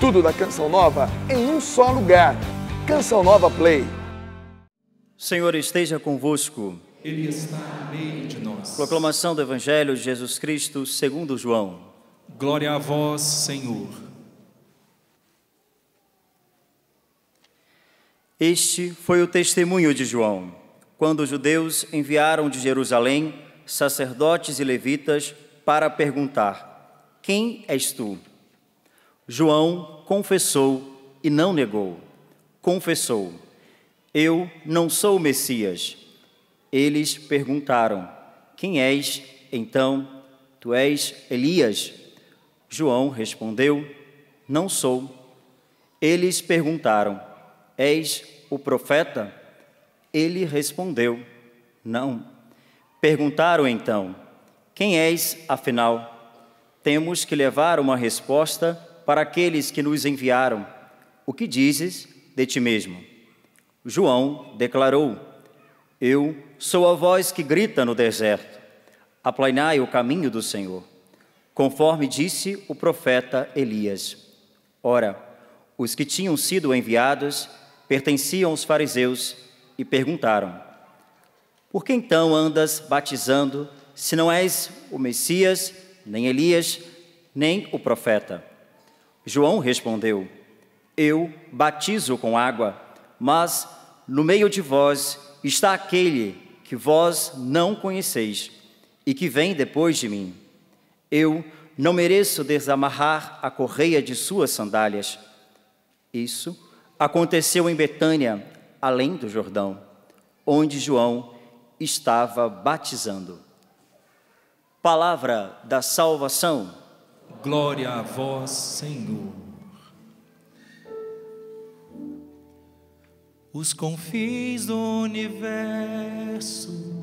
Tudo da Canção Nova em um só lugar. Canção Nova Play. Senhor esteja convosco. Ele está no meio de nós. Proclamação do Evangelho de Jesus Cristo segundo João. Glória a vós, Senhor. Este foi o testemunho de João, quando os judeus enviaram de Jerusalém sacerdotes e levitas para perguntar: Quem és tu? João confessou e não negou. Confessou: Eu não sou o Messias. Eles perguntaram: Quem és então? Tu és Elias? João respondeu: Não sou. Eles perguntaram: És o profeta? Ele respondeu: Não. Perguntaram então: Quem és, afinal? Temos que levar uma resposta para aqueles que nos enviaram: O que dizes de ti mesmo? João declarou: Eu sou a voz que grita no deserto: Aplainai o caminho do Senhor, conforme disse o profeta Elias. Ora, os que tinham sido enviados pertenciam aos fariseus e perguntaram: Por que então andas batizando, se não és o Messias, nem Elias, nem o profeta? João respondeu: Eu batizo com água, mas no meio de vós está aquele que vós não conheceis e que vem depois de mim. Eu não mereço desamarrar a correia de suas sandálias. Isso aconteceu em Betânia, além do Jordão, onde João estava batizando. Palavra da salvação. Glória a vós, Senhor. Os confins do universo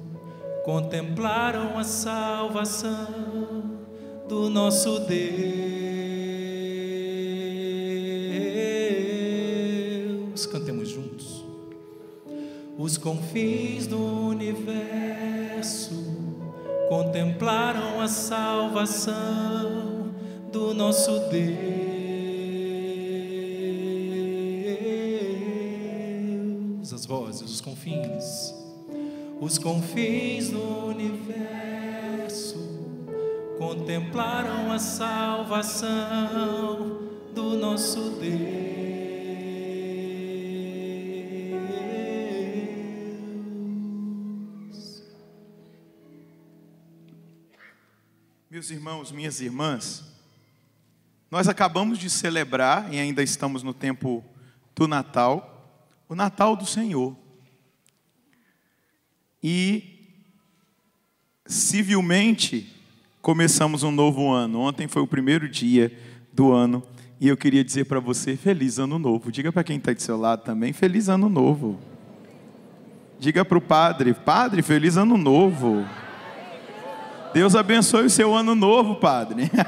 contemplaram a salvação do nosso Deus. Cantemos juntos. Os confins do universo contemplaram a salvação do nosso Deus. As vozes, os confins, os confins do universo contemplaram a salvação do nosso Deus. Meus irmãos, minhas irmãs, nós acabamos de celebrar, e ainda estamos no tempo do Natal, o Natal do Senhor. E, civilmente, começamos um novo ano. Ontem foi o primeiro dia do ano. E eu queria dizer para você, feliz ano novo. Diga para quem está do seu lado também, feliz ano novo. Diga para o padre, padre, feliz ano novo. Deus abençoe o seu ano novo, padre.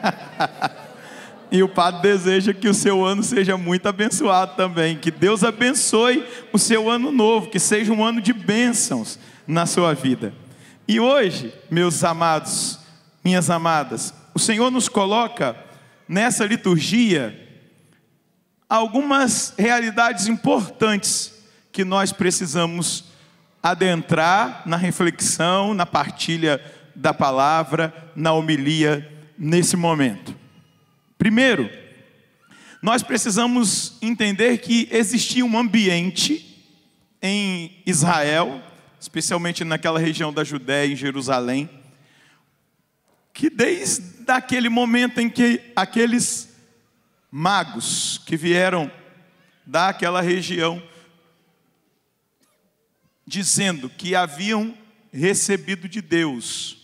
E o Padre deseja que o seu ano seja muito abençoado também. Que Deus abençoe o seu ano novo, que seja um ano de bênçãos na sua vida. E hoje, meus amados, minhas amadas, o Senhor nos coloca nessa liturgia algumas realidades importantes que nós precisamos adentrar na reflexão, na partilha da palavra, na homilia nesse momento. Primeiro, nós precisamos entender que existia um ambiente em Israel, especialmente naquela região da Judéia, em Jerusalém, que desde aquele momento em que aqueles magos que vieram daquela região, dizendo que haviam recebido de Deus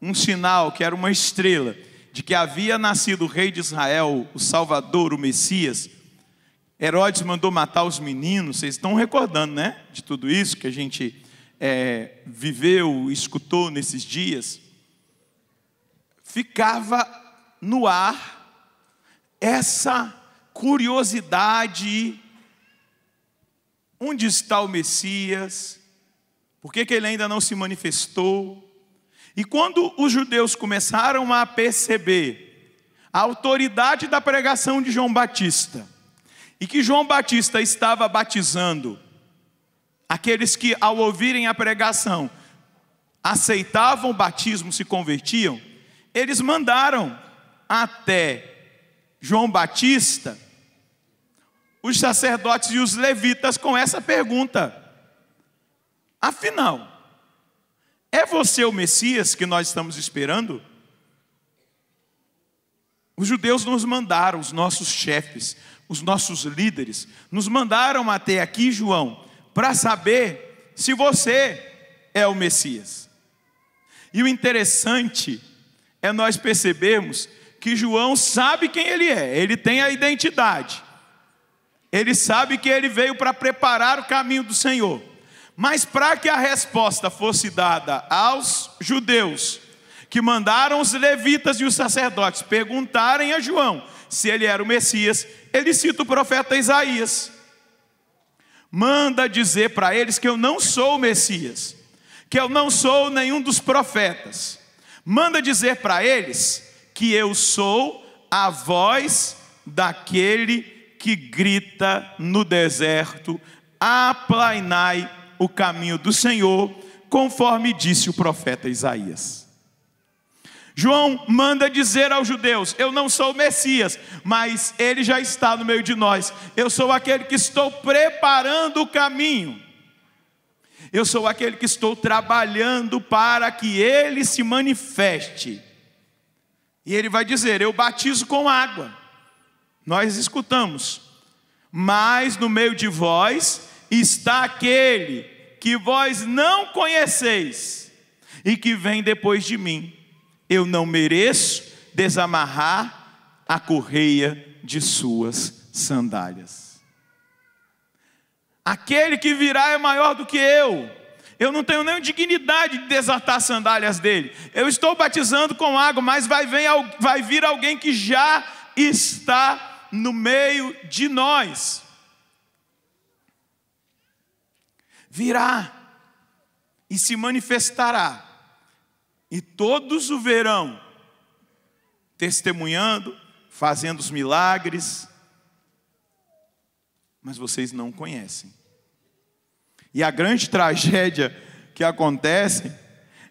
um sinal que era uma estrela, de que havia nascido o rei de Israel, o Salvador, o Messias, Herodes mandou matar os meninos. Vocês estão recordando, né? De tudo isso que a gente é, viveu, escutou nesses dias. Ficava no ar essa curiosidade: onde está o Messias? Por que, que ele ainda não se manifestou? E quando os judeus começaram a perceber a autoridade da pregação de João Batista, e que João Batista estava batizando aqueles que, ao ouvirem a pregação, aceitavam o batismo, se convertiam, eles mandaram até João Batista os sacerdotes e os levitas com essa pergunta: afinal, é você o Messias que nós estamos esperando? Os judeus nos mandaram, os nossos chefes, os nossos líderes, nos mandaram até aqui, João, para saber se você é o Messias. E o interessante é nós percebermos que João sabe quem ele é, ele tem a identidade, ele sabe que ele veio para preparar o caminho do Senhor. Mas para que a resposta fosse dada aos judeus, que mandaram os levitas e os sacerdotes perguntarem a João se ele era o Messias, ele cita o profeta Isaías. Manda dizer para eles que eu não sou o Messias, que eu não sou nenhum dos profetas. Manda dizer para eles que eu sou a voz daquele que grita no deserto: aplainai o caminho do Senhor, conforme disse o profeta Isaías. João manda dizer aos judeus: Eu não sou o Messias, mas ele já está no meio de nós. Eu sou aquele que estou preparando o caminho. Eu sou aquele que estou trabalhando para que ele se manifeste. E ele vai dizer: Eu batizo com água. Nós escutamos. Mas no meio de vós está aquele que vós não conheceis e que vem depois de mim. Eu não mereço desamarrar a correia de suas sandálias. Aquele que virá é maior do que eu. Eu não tenho nem dignidade de desatar as sandálias dele. Eu estou batizando com água, mas vai vir, vai vir alguém que já está no meio de nós. virá e se manifestará, e todos o verão, testemunhando, fazendo os milagres, mas vocês não conhecem. E a grande tragédia que acontece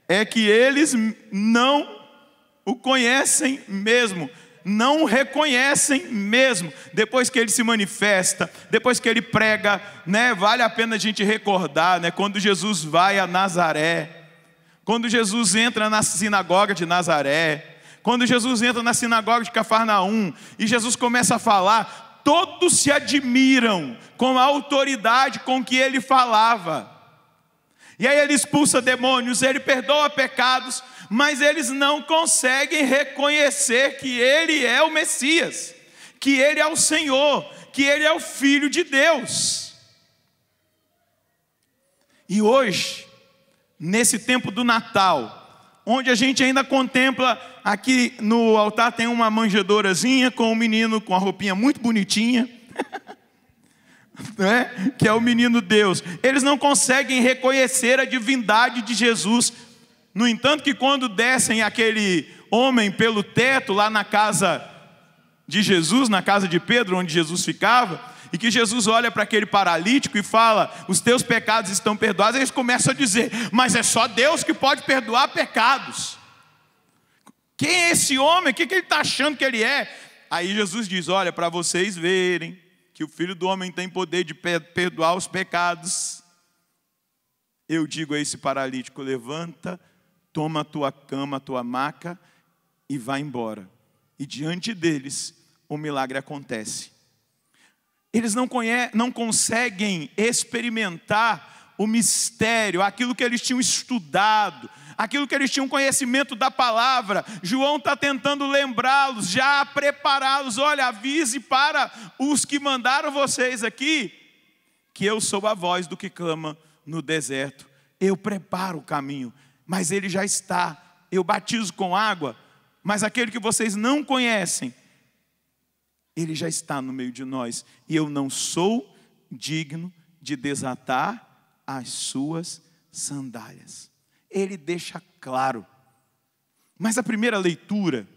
é que eles não o conhecem mesmo, não reconhecem mesmo. Depois que ele se manifesta, depois que ele prega, né, vale a pena a gente recordar, né, quando Jesus vai a Nazaré, quando Jesus entra na sinagoga de Nazaré, quando Jesus entra na sinagoga de Cafarnaum e Jesus começa a falar, todos se admiram com a autoridade com que ele falava. E aí ele expulsa demônios, ele perdoa pecados, mas eles não conseguem reconhecer que ele é o Messias, que ele é o Senhor, que ele é o Filho de Deus. E hoje, nesse tempo do Natal, onde a gente ainda contempla, aqui no altar tem uma manjedourazinha com um menino com a roupinha muito bonitinha. É? que é o menino Deus, eles não conseguem reconhecer a divindade de Jesus. No entanto, que quando descem aquele homem pelo teto lá na casa de Jesus, na casa de Pedro, onde Jesus ficava, e que Jesus olha para aquele paralítico e fala: Os teus pecados estão perdoados. Eles começam a dizer: Mas é só Deus que pode perdoar pecados. Quem é esse homem? O que ele está achando que ele é? Aí Jesus diz: Olha, para vocês verem que o Filho do Homem tem poder de perdoar os pecados, eu digo a esse paralítico: levanta, toma a tua cama, a tua maca e vai embora. E diante deles, o milagre acontece. Eles não, não conseguem experimentar o mistério, aquilo que eles tinham estudado, aquilo que eles tinham conhecimento da palavra. João está tentando lembrá-los, já prepará-los. Olha, avise para os que mandaram vocês aqui que eu sou a voz do que clama no deserto. Eu preparo o caminho, mas ele já está. Eu batizo com água, mas aquele que vocês não conhecem, ele já está no meio de nós, e eu não sou digno de desatar as suas sandálias ele deixa claro. Mas a primeira leitura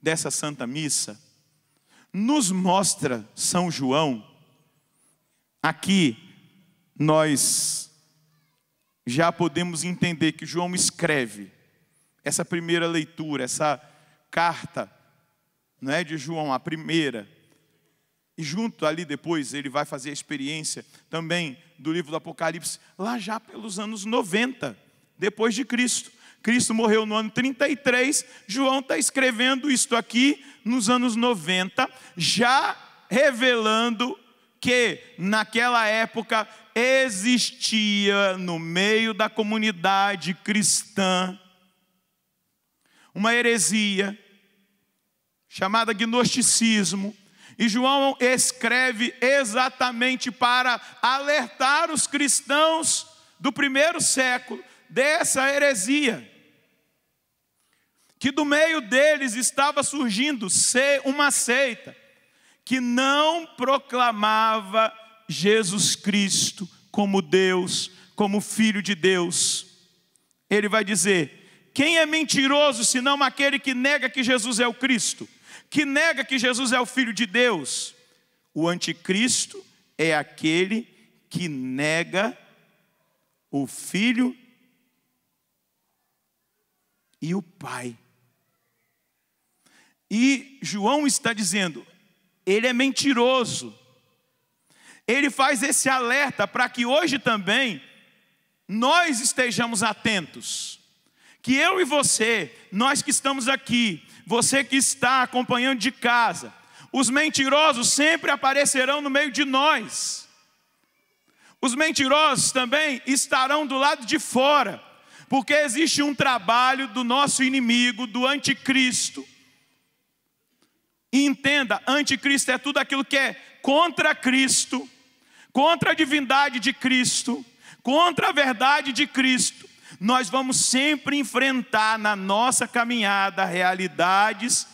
dessa Santa Missa nos mostra São João. Aqui nós já podemos entender que João escreve essa primeira leitura, essa carta, não é de João, a primeira. E junto ali depois ele vai fazer a experiência também do livro do Apocalipse, lá já pelos anos 90 depois de Cristo. Cristo morreu no ano 33, João está escrevendo isto aqui nos anos 90, já revelando que naquela época existia no meio da comunidade cristã uma heresia chamada gnosticismo. E João escreve exatamente para alertar os cristãos do primeiro século dessa heresia, que do meio deles estava surgindo uma seita que não proclamava Jesus Cristo como Deus, como Filho de Deus. Ele vai dizer: quem é mentiroso senão aquele que nega que Jesus é o Cristo, que nega que Jesus é o Filho de Deus? O anticristo é aquele que nega o Filho e o Pai. E João está dizendo: ele é mentiroso. Ele faz esse alerta para que hoje também nós estejamos atentos. Que eu e você, nós que estamos aqui, você que está acompanhando de casa, os mentirosos sempre aparecerão no meio de nós. Os mentirosos também estarão do lado de fora, porque existe um trabalho do nosso inimigo, do anticristo. E entenda, anticristo é tudo aquilo que é contra Cristo, contra a divindade de Cristo, contra a verdade de Cristo. Nós vamos sempre enfrentar na nossa caminhada realidades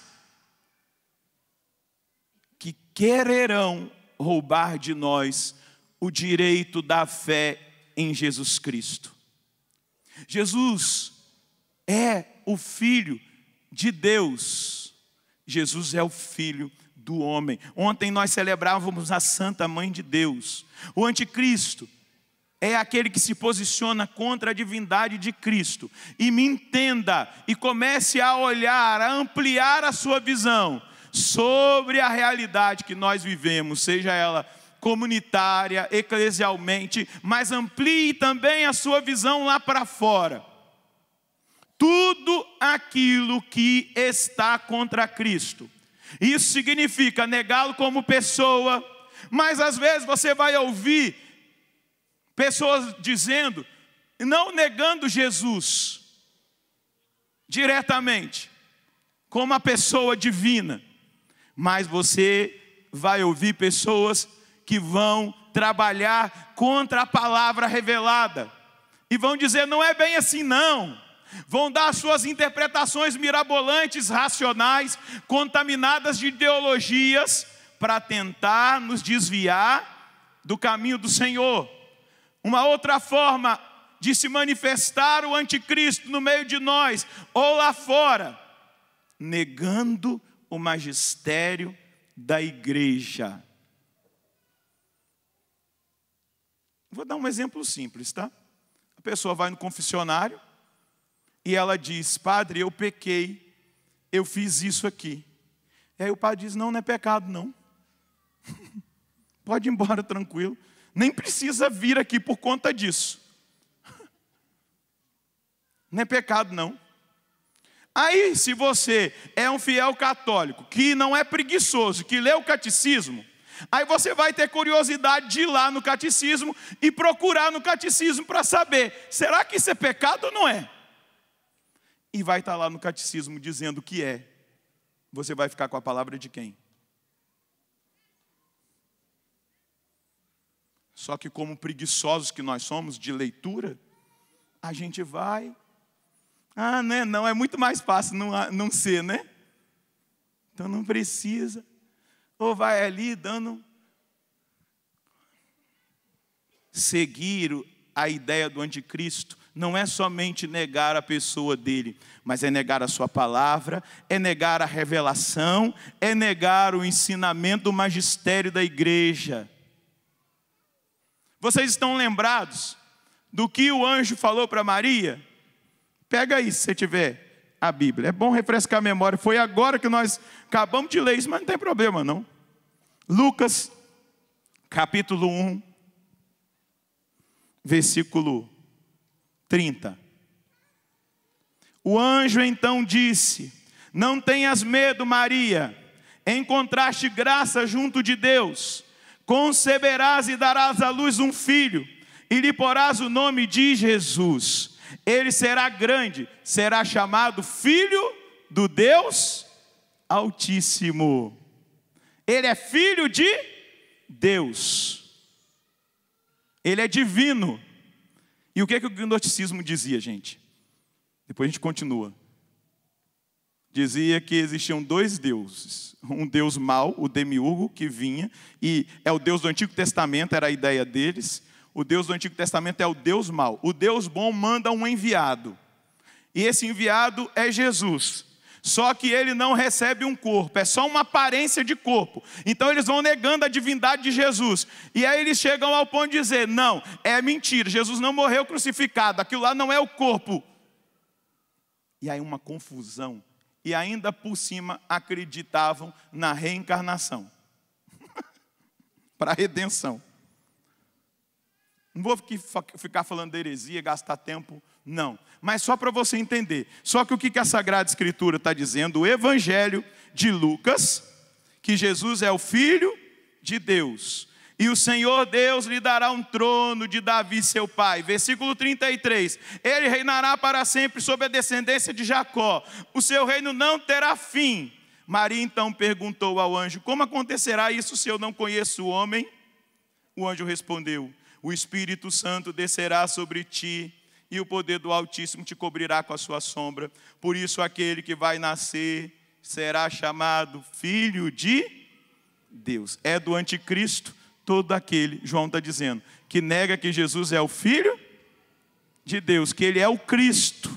que quererão roubar de nós o direito da fé em Jesus Cristo. Jesus é o Filho de Deus. Jesus é o Filho do homem. Ontem nós celebrávamos a Santa Mãe de Deus. O anticristo é aquele que se posiciona contra a divindade de Cristo. E me entenda e comece a olhar, a ampliar a sua visão sobre a realidade que nós vivemos, seja ela comunitária, eclesialmente, mas amplie também a sua visão lá para fora. Tudo aquilo que está contra Cristo. Isso significa negá-lo como pessoa, mas às vezes você vai ouvir pessoas dizendo, não negando Jesus diretamente, como a pessoa divina, mas você vai ouvir pessoas que vão trabalhar contra a palavra revelada e vão dizer: não é bem assim, não. Vão dar suas interpretações mirabolantes, racionais, contaminadas de ideologias, para tentar nos desviar do caminho do Senhor. Uma outra forma de se manifestar o anticristo no meio de nós ou lá fora, negando o magistério da igreja. Vou dar um exemplo simples, tá? A pessoa vai no confessionário e ela diz: Padre, eu pequei, eu fiz isso aqui. E aí o padre diz: Não, não é pecado, não. Pode ir embora tranquilo. Nem precisa vir aqui por conta disso. Não é pecado, não. Aí, se você é um fiel católico que não é preguiçoso, que lê o catecismo, Aí você vai ter curiosidade de ir lá no catecismo e procurar no catecismo para saber: será que isso é pecado ou não é? E vai estar tá lá no catecismo dizendo que é. Você vai ficar com a palavra de quem? Só que, como preguiçosos que nós somos de leitura, a gente vai. Ah, não é, não, é muito mais fácil não, não ser, né? Então não precisa ou vai ali dando. Seguir a ideia do anticristo não é somente negar a pessoa dele, mas é negar a sua palavra, é negar a revelação, é negar o ensinamento do magistério da igreja. Vocês estão lembrados do que o anjo falou para Maria? Pega aí, se você tiver a Bíblia. É bom refrescar a memória. Foi agora que nós acabamos de ler isso, mas não tem problema não. Lucas, capítulo 1, versículo 30. O anjo então disse: Não tenhas medo, Maria, encontraste graça junto de Deus, conceberás e darás à luz um filho, e lhe porás o nome de Jesus. Ele será grande, será chamado Filho do Deus Altíssimo. Ele é filho de Deus. Ele é divino. E o que, é que o gnosticismo dizia, gente? Depois a gente continua. Dizia que existiam dois deuses. Um deus mau, o demiurgo, que vinha, e é o deus do Antigo Testamento, era a ideia deles. O Deus do Antigo Testamento é o Deus mau. O Deus bom manda um enviado. E esse enviado é Jesus. Só que ele não recebe um corpo, é só uma aparência de corpo. Então eles vão negando a divindade de Jesus. E aí eles chegam ao ponto de dizer: não, é mentira, Jesus não morreu crucificado, aquilo lá não é o corpo. E aí uma confusão. E ainda por cima acreditavam na reencarnação para a redenção. Não vou ficar falando de heresia, gastar tempo não. Mas só para você entender. Só que o que a Sagrada Escritura está dizendo, o Evangelho de Lucas, que Jesus é o Filho de Deus. E o Senhor Deus lhe dará um trono de Davi, seu pai. Versículo 33. Ele reinará para sempre sobre a descendência de Jacó. O seu reino não terá fim. Maria então perguntou ao anjo: Como acontecerá isso se eu não conheço o homem? O anjo respondeu: O Espírito Santo descerá sobre ti e o poder do Altíssimo te cobrirá com a sua sombra. Por isso, aquele que vai nascer será chamado Filho de Deus. É do anticristo todo aquele, João está dizendo, que nega que Jesus é o Filho de Deus, que ele é o Cristo.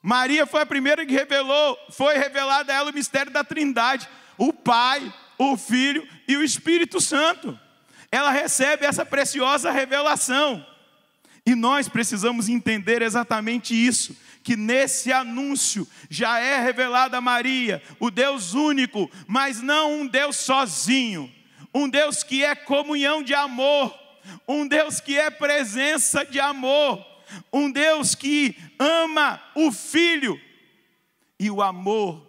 Maria foi a primeira que revelou, foi revelado a ela o mistério da Trindade, o Pai, o Filho e o Espírito Santo. Ela recebe essa preciosa revelação. E nós precisamos entender exatamente isso, que nesse anúncio já é revelada Maria, o Deus único, mas não um Deus sozinho, um Deus que é comunhão de amor, um Deus que é presença de amor, um Deus que ama o filho. E o amor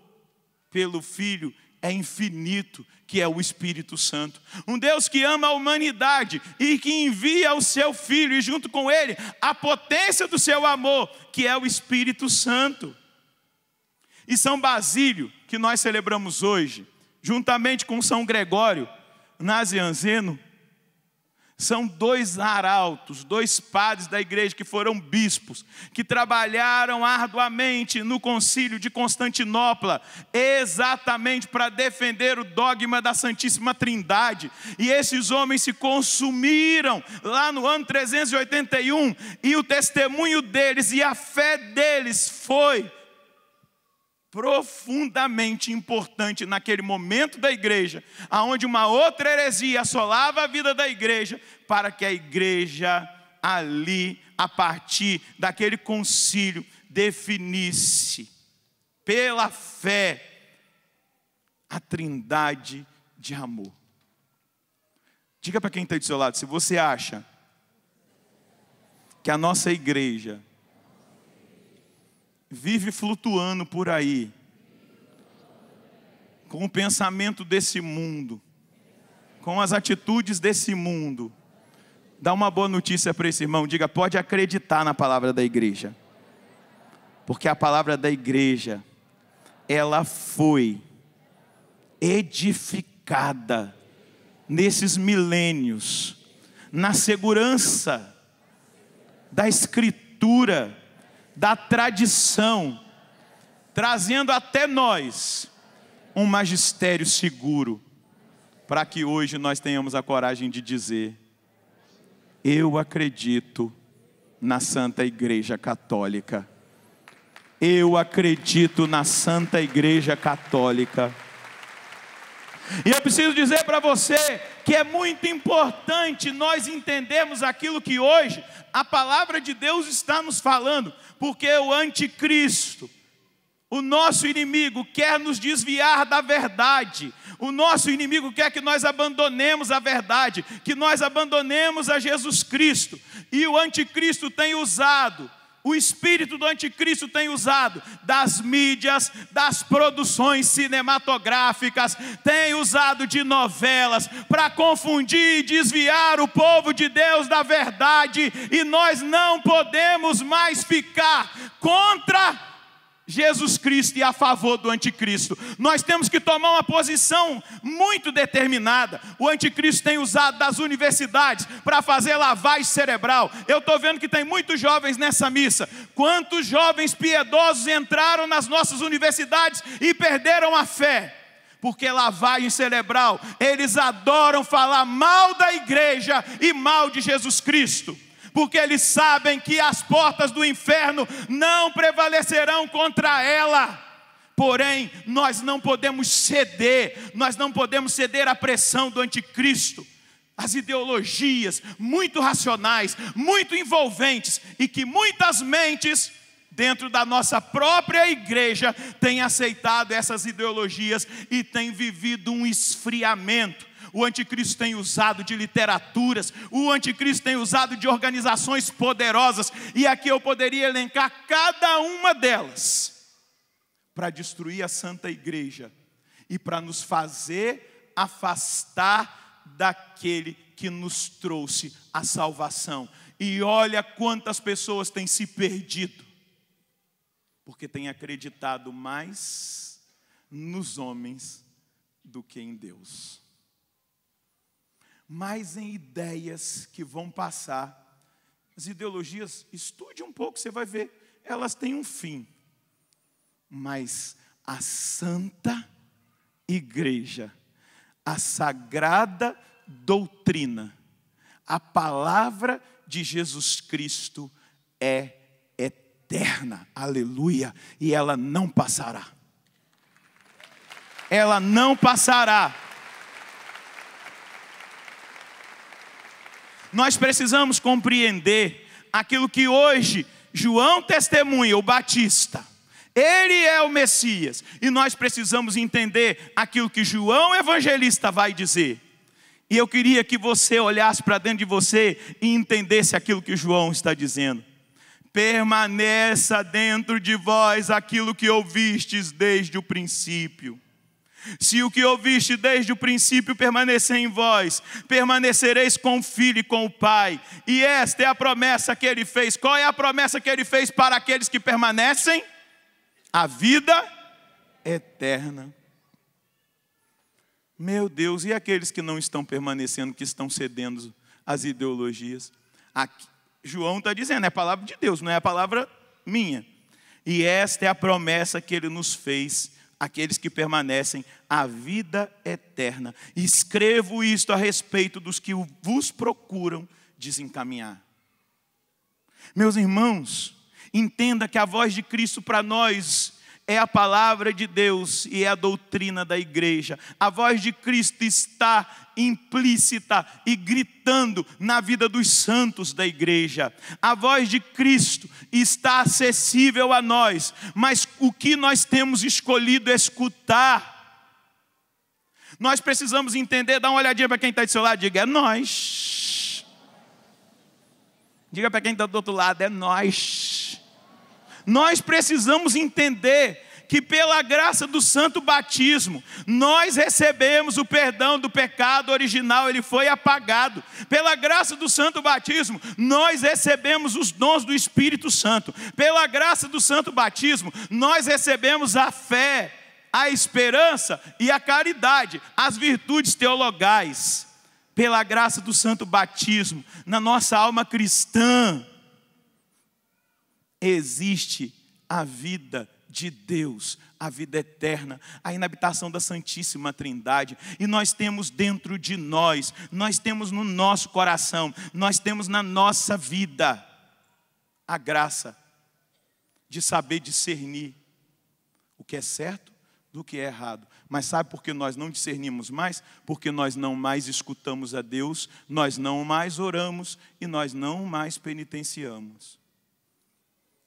pelo filho é infinito, que é o Espírito Santo. Um Deus que ama a humanidade e que envia o seu Filho, e junto com ele, a potência do seu amor, que é o Espírito Santo. E São Basílio, que nós celebramos hoje, juntamente com São Gregório, Nazianzeno, são dois arautos, dois padres da igreja que foram bispos, que trabalharam arduamente no concílio de Constantinopla, exatamente para defender o dogma da Santíssima Trindade. E esses homens se consumiram lá no ano 381, e o testemunho deles e a fé deles foi profundamente importante naquele momento da igreja, aonde uma outra heresia assolava a vida da igreja, para que a igreja ali, a partir daquele concílio, definisse pela fé a trindade de amor. Diga para quem está do seu lado, se você acha que a nossa igreja vive flutuando por aí com o pensamento desse mundo, com as atitudes desse mundo. Dá uma boa notícia para esse irmão, diga: pode acreditar na palavra da igreja, porque a palavra da igreja, ela foi edificada nesses milênios, na segurança da Escritura da tradição, trazendo até nós um magistério seguro, para que hoje nós tenhamos a coragem de dizer: Eu acredito na Santa Igreja Católica. Eu acredito na Santa Igreja Católica. E eu preciso dizer para você que é muito importante nós entendermos aquilo que hoje a palavra de Deus está nos falando, porque o anticristo, o nosso inimigo, quer nos desviar da verdade. O nosso inimigo quer que nós abandonemos a verdade, que nós abandonemos a Jesus Cristo. E o anticristo tem usado o espírito do anticristo tem usado das mídias, das produções cinematográficas, tem usado de novelas para confundir e desviar o povo de Deus da verdade, e nós não podemos mais ficar contra Jesus Cristo e a favor do anticristo. Nós temos que tomar uma posição muito determinada. O anticristo tem usado das universidades para fazer lavagem cerebral. Eu estou vendo que tem muitos jovens nessa missa. Quantos jovens piedosos entraram nas nossas universidades e perderam a fé? Porque lavagem cerebral, eles adoram falar mal da igreja e mal de Jesus Cristo porque eles sabem que as portas do inferno não prevalecerão contra ela. Porém, nós não podemos ceder, nós não podemos ceder à pressão do anticristo, às ideologias muito racionais, muito envolventes e que muitas mentes dentro da nossa própria igreja têm aceitado essas ideologias e têm vivido um esfriamento o anticristo tem usado de literaturas, o anticristo tem usado de organizações poderosas, e aqui eu poderia elencar cada uma delas para destruir a Santa Igreja e para nos fazer afastar daquele que nos trouxe a salvação. E olha quantas pessoas têm se perdido, porque têm acreditado mais nos homens do que em Deus mas em ideias que vão passar. As ideologias, estude um pouco, você vai ver, elas têm um fim. Mas a santa igreja, a sagrada doutrina, a palavra de Jesus Cristo é eterna. Aleluia! E ela não passará. Ela não passará. Nós precisamos compreender aquilo que hoje João testemunha, o Batista. Ele é o Messias. E nós precisamos entender aquilo que João Evangelista vai dizer. E eu queria que você olhasse para dentro de você e entendesse aquilo que João está dizendo. Permaneça dentro de vós aquilo que ouvistes desde o princípio. Se o que ouviste desde o princípio permanecer em vós, permanecereis com o Filho e com o Pai. E esta é a promessa que ele fez. Qual é a promessa que ele fez para aqueles que permanecem? A vida eterna. Meu Deus, e aqueles que não estão permanecendo, que estão cedendo às ideologias? Aqui, João está dizendo, é a palavra de Deus, não é a palavra minha. E esta é a promessa que ele nos fez aqueles que permanecem a vida eterna. Escrevo isto a respeito dos que vos procuram desencaminhar. Meus irmãos, entenda que a voz de Cristo para nós é a palavra de Deus e é a doutrina da igreja. A voz de Cristo está implícita e gritando na vida dos santos da igreja. A voz de Cristo está acessível a nós, mas o que nós temos escolhido escutar? Nós precisamos entender, dá uma olhadinha para quem está do seu lado, diga, é nós. Diga para quem está do outro lado, é nós nós precisamos entender que pela graça do santo batismo, nós recebemos o perdão do pecado original, ele foi apagado. Pela graça do santo batismo, nós recebemos os dons do Espírito Santo. Pela graça do santo batismo, nós recebemos a fé, a esperança e a caridade, as virtudes teologais. Pela graça do santo batismo, na nossa alma cristã, existe a vida de Deus, a vida eterna, a inabitação da Santíssima Trindade. E nós temos dentro de nós, nós temos no nosso coração, nós temos na nossa vida a graça de saber discernir o que é certo do que é errado. Mas sabe por que nós não discernimos mais? Porque nós não mais escutamos a Deus, nós não mais oramos e nós não mais penitenciamos.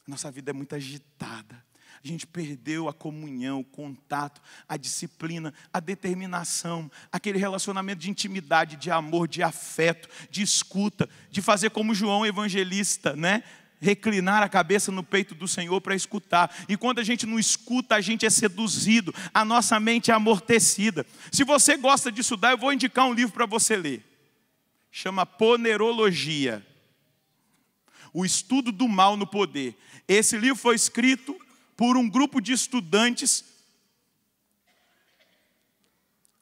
Nossa vida é muito agitada. A gente perdeu a comunhão, o contato, a disciplina, a determinação, aquele relacionamento de intimidade, de amor, de afeto, de escuta, de fazer como João evangelista, né? reclinar a cabeça no peito do Senhor para escutar. E quando a gente não escuta, a gente é seduzido, a nossa mente é amortecida. Se você gosta de estudar, eu vou indicar um livro para você ler. Chama Ponerologia. O Estudo do Mal no Poder. Esse livro foi escrito por um grupo de estudantes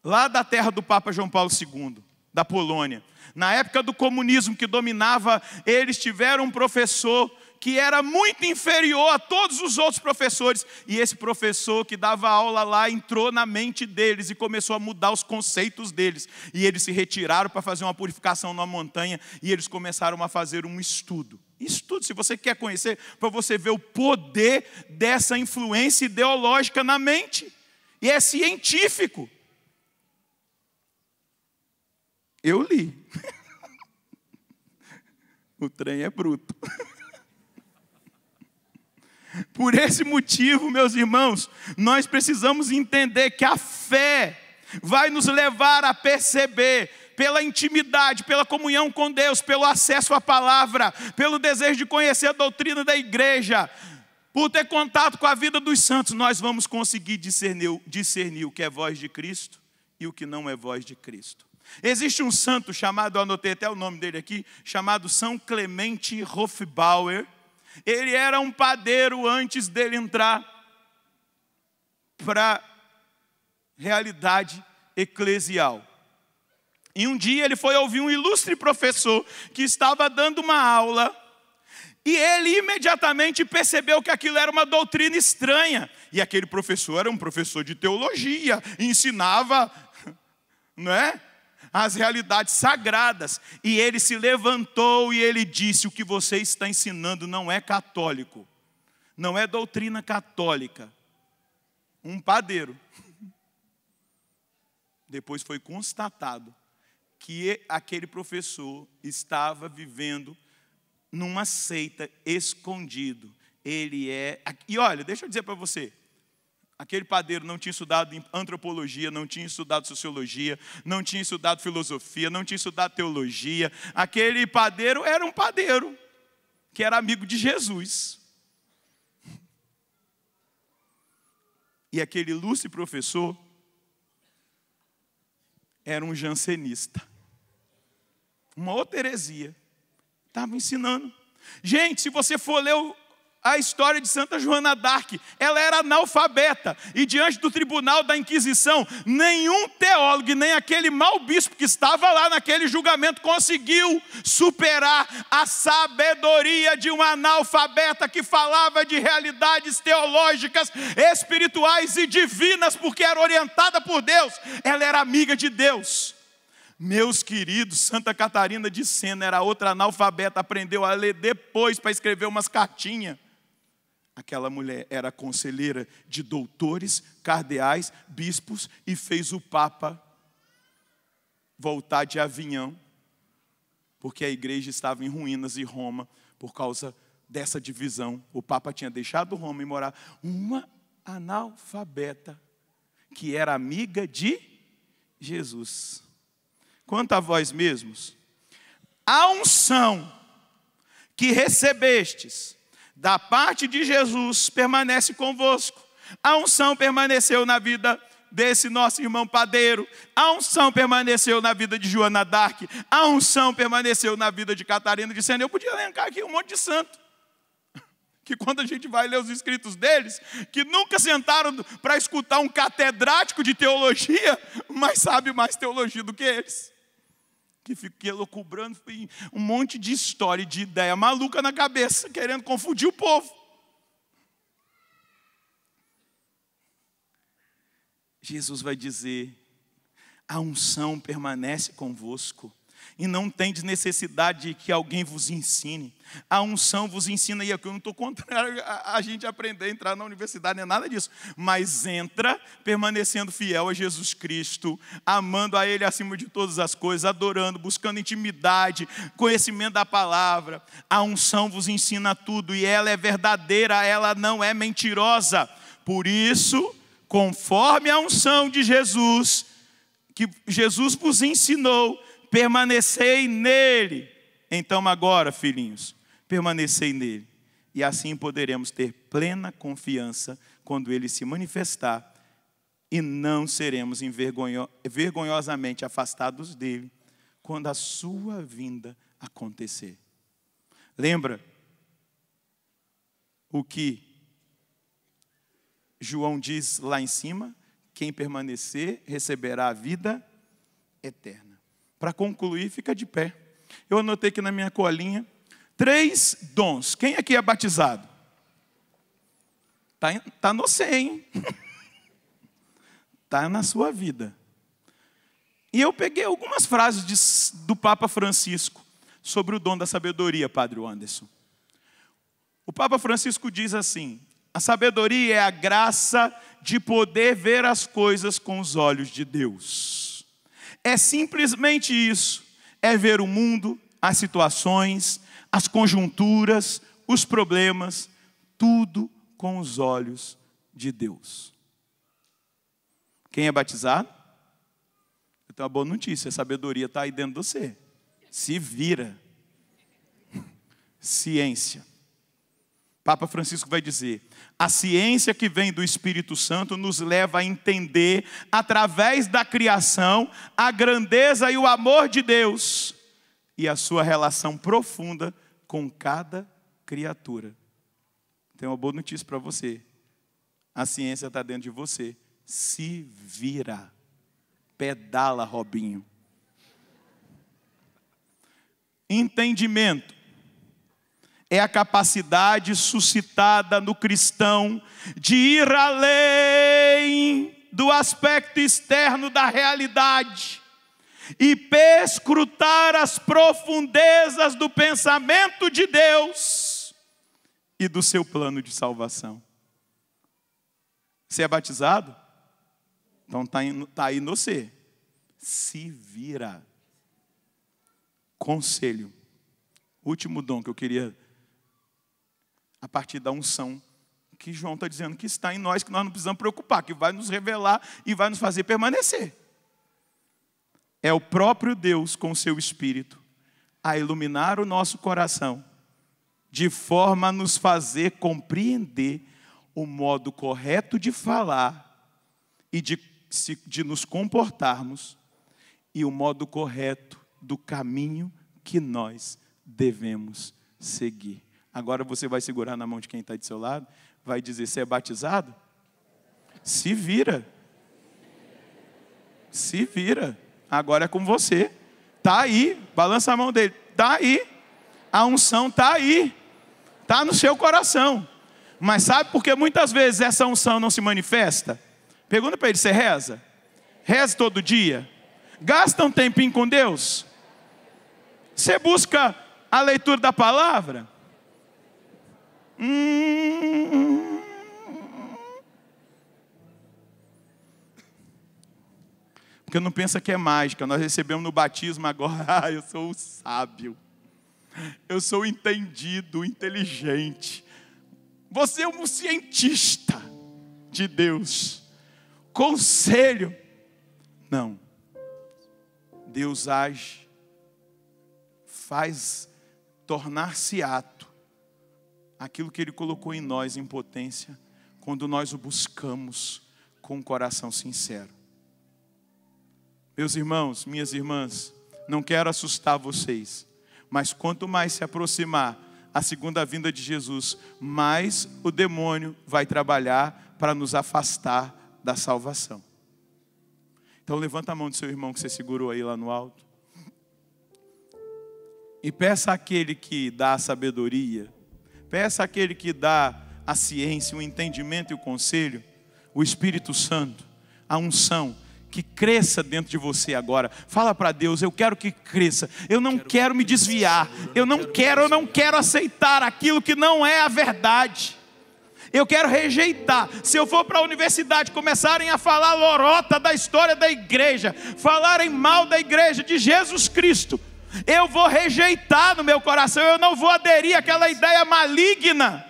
lá da terra do Papa João Paulo II, da Polônia. Na época do comunismo que dominava, eles tiveram um professor que era muito inferior a todos os outros professores. E esse professor que dava aula lá entrou na mente deles e começou a mudar os conceitos deles. E eles se retiraram para fazer uma purificação numa montanha e eles começaram a fazer um estudo. Isso tudo, se você quer conhecer, para você ver o poder dessa influência ideológica na mente. E é científico. Eu li. o trem é bruto. Por esse motivo, meus irmãos, nós precisamos entender que a fé vai nos levar a perceber pela intimidade, pela comunhão com Deus, pelo acesso à palavra, pelo desejo de conhecer a doutrina da igreja, por ter contato com a vida dos santos, nós vamos conseguir discernir, discernir o que é voz de Cristo e o que não é voz de Cristo. Existe um santo chamado, anotei até o nome dele aqui, chamado São Clemente Hofbauer. Ele era um padeiro antes dele entrar para realidade eclesial. E um dia ele foi ouvir um ilustre professor que estava dando uma aula. E ele imediatamente percebeu que aquilo era uma doutrina estranha. E aquele professor era um professor de teologia, ensinava, não é? As realidades sagradas. E ele se levantou e ele disse: O que você está ensinando não é católico, não é doutrina católica. Um padeiro. Depois foi constatado que aquele professor estava vivendo numa seita escondido. Ele é. E olha, deixa eu dizer para você. Aquele padeiro não tinha estudado antropologia, não tinha estudado sociologia, não tinha estudado filosofia, não tinha estudado teologia. Aquele padeiro era um padeiro, que era amigo de Jesus. E aquele ilustre professor era um jansenista. Uma outra heresia. Estava ensinando. Gente, se você for ler o a história de Santa Joana d'Arc. Ela era analfabeta e diante do tribunal da Inquisição, nenhum teólogo, nem aquele mau bispo que estava lá naquele julgamento conseguiu superar a sabedoria de um analfabeta que falava de realidades teológicas, espirituais e divinas, porque era orientada por Deus. Ela era amiga de Deus. Meus queridos, Santa Catarina de Sena era outra analfabeta, aprendeu a ler depois para escrever umas cartinhas. Aquela mulher era conselheira de doutores, cardeais, bispos e fez o Papa voltar de avião, porque a igreja estava em ruínas em Roma por causa dessa divisão. O Papa tinha deixado Roma e morar uma analfabeta que era amiga de Jesus. Quanto a vós mesmos, a unção que recebestes da parte de Jesus permanece convosco. A unção permaneceu na vida desse nosso irmão padeiro, a unção permaneceu na vida de Joana Dark, a unção permaneceu na vida de Catarina de Sena. Eu podia elencar aqui um monte de santo. Que quando a gente vai ler os escritos deles, que nunca sentaram para escutar um catedrático de teologia, mas sabe mais teologia do que eles que fiquei loucubrando um monte de história e de ideia maluca na cabeça, querendo confundir o povo. Jesus vai dizer: a unção permanece convosco e não tendes necessidade de que alguém vos ensine. A unção vos ensina, e aqui é eu não estou contrário a, a gente aprender a entrar na universidade, nem é nada disso, mas entra permanecendo fiel a Jesus Cristo, amando a Ele acima de todas as coisas, adorando, buscando intimidade, conhecimento da palavra. A unção vos ensina tudo, e ela é verdadeira, ela não é mentirosa. Por isso, conforme a unção de Jesus, que Jesus vos ensinou, permanecei nele. Então agora, filhinhos, permanecei nele. E assim poderemos ter plena confiança quando ele se manifestar e não seremos vergonhosamente afastados dele quando a sua vinda acontecer. Lembra o que João diz lá em cima? Quem permanecer receberá a vida eterna. Para concluir, fica de pé. Eu anotei aqui na minha colinha três dons. Quem aqui é batizado? Tá, tá no C, hein? tá na sua vida. E eu peguei algumas frases de, do Papa Francisco sobre o dom da sabedoria, Padre Anderson. O Papa Francisco diz assim: a sabedoria é a graça de poder ver as coisas com os olhos de Deus. É simplesmente isso. É ver o mundo, as situações, as conjunturas, os problemas, tudo com os olhos de Deus. Quem é batizado? Então, a boa notícia, a sabedoria está aí dentro de você. Se vira. Ciência. Papa Francisco vai dizer: a ciência que vem do Espírito Santo nos leva a entender, através da criação, a grandeza e o amor de Deus e a sua relação profunda com cada criatura. Tem uma boa notícia para você: a ciência está dentro de você. Se vira, pedala, Robinho. Entendimento é a capacidade suscitada no cristão de ir além do aspecto externo da realidade e perscrutar as profundezas do pensamento de Deus e do seu plano de salvação. Você é batizado? Então está tá aí no ser. Se vira. Conselho. Último dom que eu queria a partir da unção que João está dizendo que está em nós, que nós não precisamos preocupar, que vai nos revelar e vai nos fazer permanecer. É o próprio Deus com seu Espírito a iluminar o nosso coração, de forma a nos fazer compreender o modo correto de falar e de, de nos comportarmos, e o modo correto do caminho que nós devemos seguir. Agora você vai segurar na mão de quem está de seu lado, vai dizer: Você é batizado? Se vira. Se vira. Agora é com você. Tá aí. Balança a mão dele. Tá aí. A unção tá aí. Tá no seu coração. Mas sabe por que muitas vezes essa unção não se manifesta? Pergunta para ele: Você reza? Reza todo dia? Gasta um tempinho com Deus? Você busca a leitura da palavra? Porque não pensa que é mágica. Nós recebemos no batismo agora, ah, eu sou o sábio. Eu sou o entendido, o inteligente. Você é um cientista de Deus. Conselho. Não. Deus age, faz tornar-se ato aquilo que Ele colocou em nós em potência, quando nós o buscamos com um coração sincero. Meus irmãos, minhas irmãs, não quero assustar vocês, mas quanto mais se aproximar a segunda vinda de Jesus, mais o demônio vai trabalhar para nos afastar da salvação. Então levanta a mão do seu irmão que você segurou aí lá no alto. E peça àquele que dá a sabedoria, peça àquele que dá a ciência, o entendimento e o conselho, o Espírito Santo, a unção que cresça dentro de você agora. Fala para Deus, eu quero que cresça. Eu não quero, quero me desviar. Eu não quero, eu não quero aceitar aquilo que não é a verdade. Eu quero rejeitar. Se eu for para a universidade, começarem a falar lorota da história da igreja, falarem mal da igreja de Jesus Cristo, eu vou rejeitar no meu coração. Eu não vou aderir àquela ideia maligna.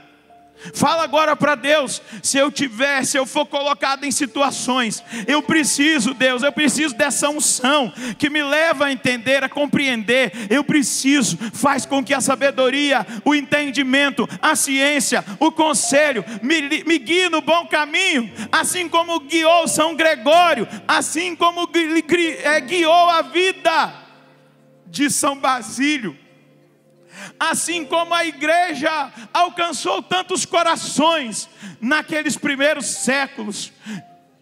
Fala agora para Deus, se eu tiver, se eu for colocado em situações, eu preciso, Deus, eu preciso dessa unção que me leva a entender, a compreender. Eu preciso, faz com que a sabedoria, o entendimento, a ciência, o conselho me, me guie no bom caminho, assim como guiou São Gregório, assim como eh, guiou a vida de São Basílio Assim como a igreja alcançou tantos corações naqueles primeiros séculos,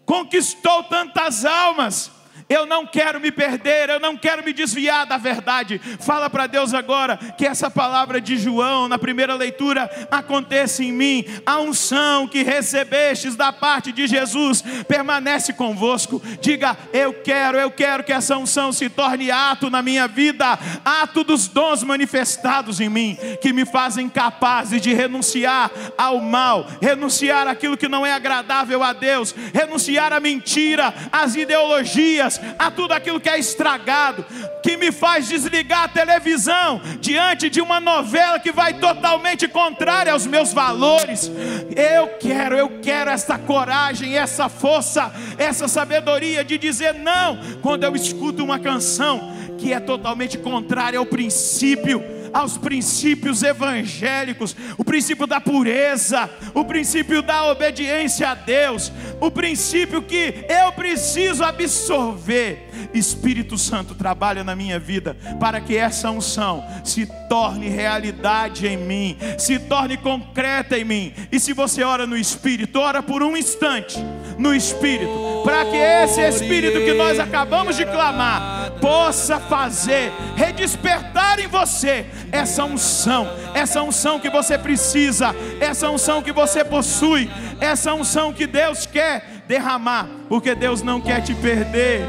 conquistou tantas almas, eu não quero me perder, eu não quero me desviar da verdade. Fala para Deus agora que essa palavra de João, na primeira leitura, aconteça em mim. A unção que recebestes da parte de Jesus permanece convosco. Diga, eu quero, eu quero que essa unção se torne ato na minha vida, ato dos dons manifestados em mim, que me fazem capazes de renunciar ao mal, renunciar àquilo que não é agradável a Deus, renunciar à mentira, às ideologias a tudo aquilo que é estragado, que me faz desligar a televisão diante de uma novela que vai totalmente contrária aos meus valores. Eu quero, eu quero essa coragem, essa força, essa sabedoria de dizer não quando eu escuto uma canção que é totalmente contrária ao princípio aos princípios evangélicos, o princípio da pureza, o princípio da obediência a Deus, o princípio que eu preciso absorver. Espírito Santo trabalha na minha vida para que essa unção se torne realidade em mim, se torne concreta em mim. E se você ora no Espírito, ora por um instante no Espírito, para que esse Espírito que nós acabamos de clamar possa fazer redespertar em você essa unção, essa unção que você precisa, essa unção que você possui, essa unção que Deus quer derramar, porque Deus não quer te perder.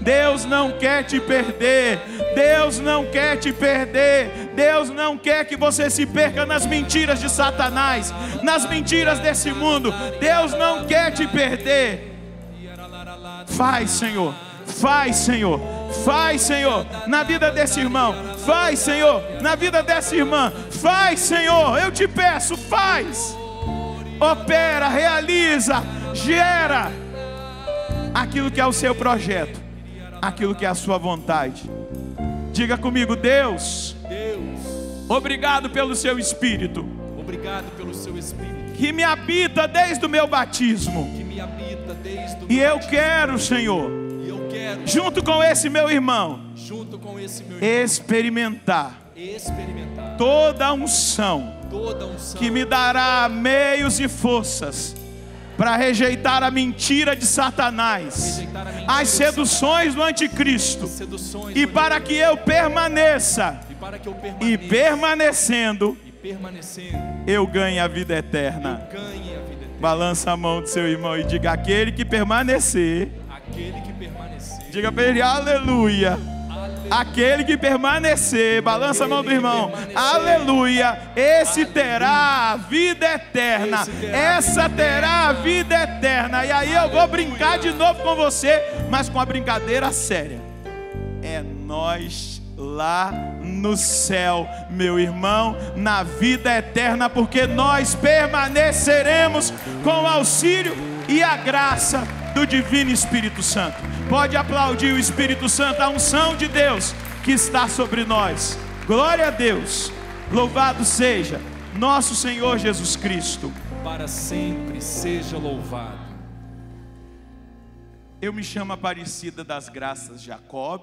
Deus não quer te perder. Deus não quer te perder. Deus não quer que você se perca nas mentiras de Satanás, nas mentiras desse mundo. Deus não quer te perder. Faz, Senhor. Faz, Senhor Faz, Senhor, na vida desse irmão. Faz, Senhor, na vida dessa irmã. Faz, Senhor, eu te peço, faz. Opera, realiza, gera aquilo que é o seu projeto, aquilo que é a sua vontade. Diga comigo, Deus. Obrigado pelo seu espírito. Obrigado pelo seu espírito. Que me habita desde o meu batismo. Que me habita desde o E eu quero, Senhor quero, junto com esse meu irmão, junto com esse meu irmão experimentar, experimentar toda a unção, toda unção que me dará meios e forças para rejeitar a mentira de Satanás, mentira as seduções do anticristo, seduções e, do para Que eu permaneça, e para que eu permaneça, e permanecendo, e permanecendo eu ganhe a vida eterna. A vida eterna. Balança a mão do seu irmão e diga: aquele que permanecer, aquele que permanecer Diga para ele, aleluia. Aquele que permanecer, balança a mão do irmão, aleluia, esse aleluia. terá a vida eterna, terá essa terá a vida eterna. E aí eu vou brincar de novo com você, mas com a brincadeira séria. É nós lá no céu, meu irmão, na vida eterna, porque nós permaneceremos com o auxílio e a graça do Divino Espírito Santo. Pode aplaudir o Espírito Santo, a unção de Deus que está sobre nós. Glória a Deus. Louvado seja nosso Senhor Jesus Cristo. Para sempre seja louvado. Eu me chamo Aparecida das Graças Jacob.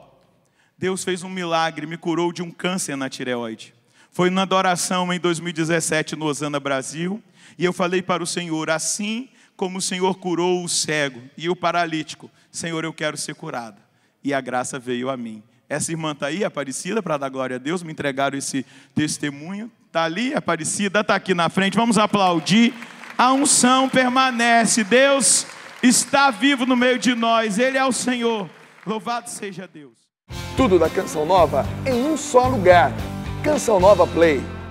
Deus fez um milagre, me curou de um câncer na tireoide. Foi na adoração em 2017 no Osana Brasil, e eu falei para o Senhor: assim como o Senhor curou o cego e o paralítico, Senhor, eu quero ser curada. E a graça veio a mim. Essa irmã está aí, Aparecida, para dar glória a Deus, me entregaram esse testemunho. Está ali, Aparecida, está aqui na frente, vamos aplaudir. A unção permanece, Deus está vivo no meio de nós, Ele é o Senhor. Louvado seja Deus. Tudo da Canção Nova em um só lugar. Canção Nova Play.